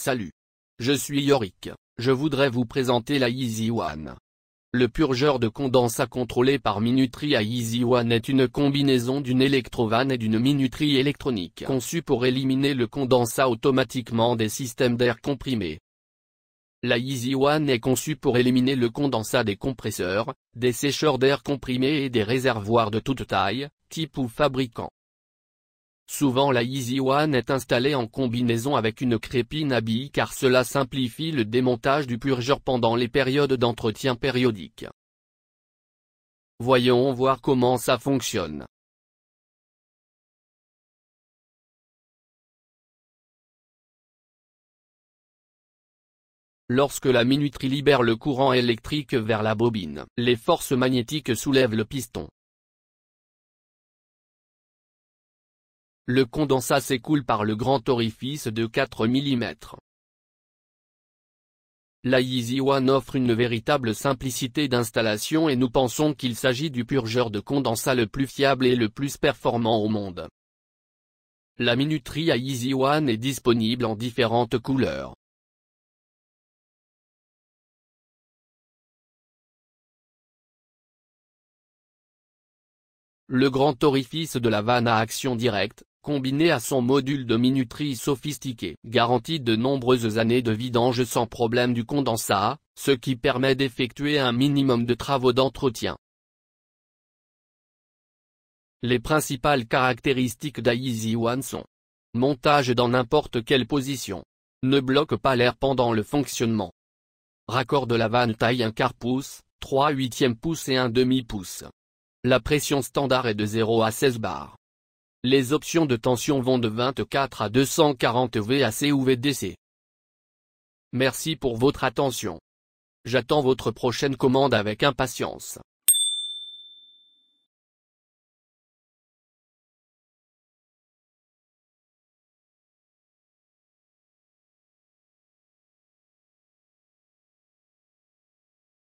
Salut. Je suis Yorick, je voudrais vous présenter la Easy One. Le purgeur de condensat contrôlé par minuterie à Easy One est une combinaison d'une électrovanne et d'une minuterie électronique conçue pour éliminer le condensat automatiquement des systèmes d'air comprimé. La Easy One est conçue pour éliminer le condensat des compresseurs, des sécheurs d'air comprimé et des réservoirs de toute taille, type ou fabricant. Souvent la Easy One est installée en combinaison avec une crépine à billes car cela simplifie le démontage du purgeur pendant les périodes d'entretien périodique. Voyons voir comment ça fonctionne. Lorsque la minuterie libère le courant électrique vers la bobine, les forces magnétiques soulèvent le piston. le condensat s'écoule par le grand orifice de 4 mm. La Yeezy One offre une véritable simplicité d'installation et nous pensons qu'il s'agit du purgeur de condensat le plus fiable et le plus performant au monde. La minuterie à Yeezy One est disponible en différentes couleurs. Le grand orifice de la vanne à action directe, combiné à son module de minuterie sophistiqué. garantit de nombreuses années de vidange sans problème du condensat, ce qui permet d'effectuer un minimum de travaux d'entretien. Les principales caractéristiques d'Easy One sont Montage dans n'importe quelle position. Ne bloque pas l'air pendant le fonctionnement. Raccord de la vanne taille 1 quart pouce, 3 huitièmes pouce et 1 demi pouce. La pression standard est de 0 à 16 bars. Les options de tension vont de 24 à 240 VAC ou VDC. Merci pour votre attention. J'attends votre prochaine commande avec impatience.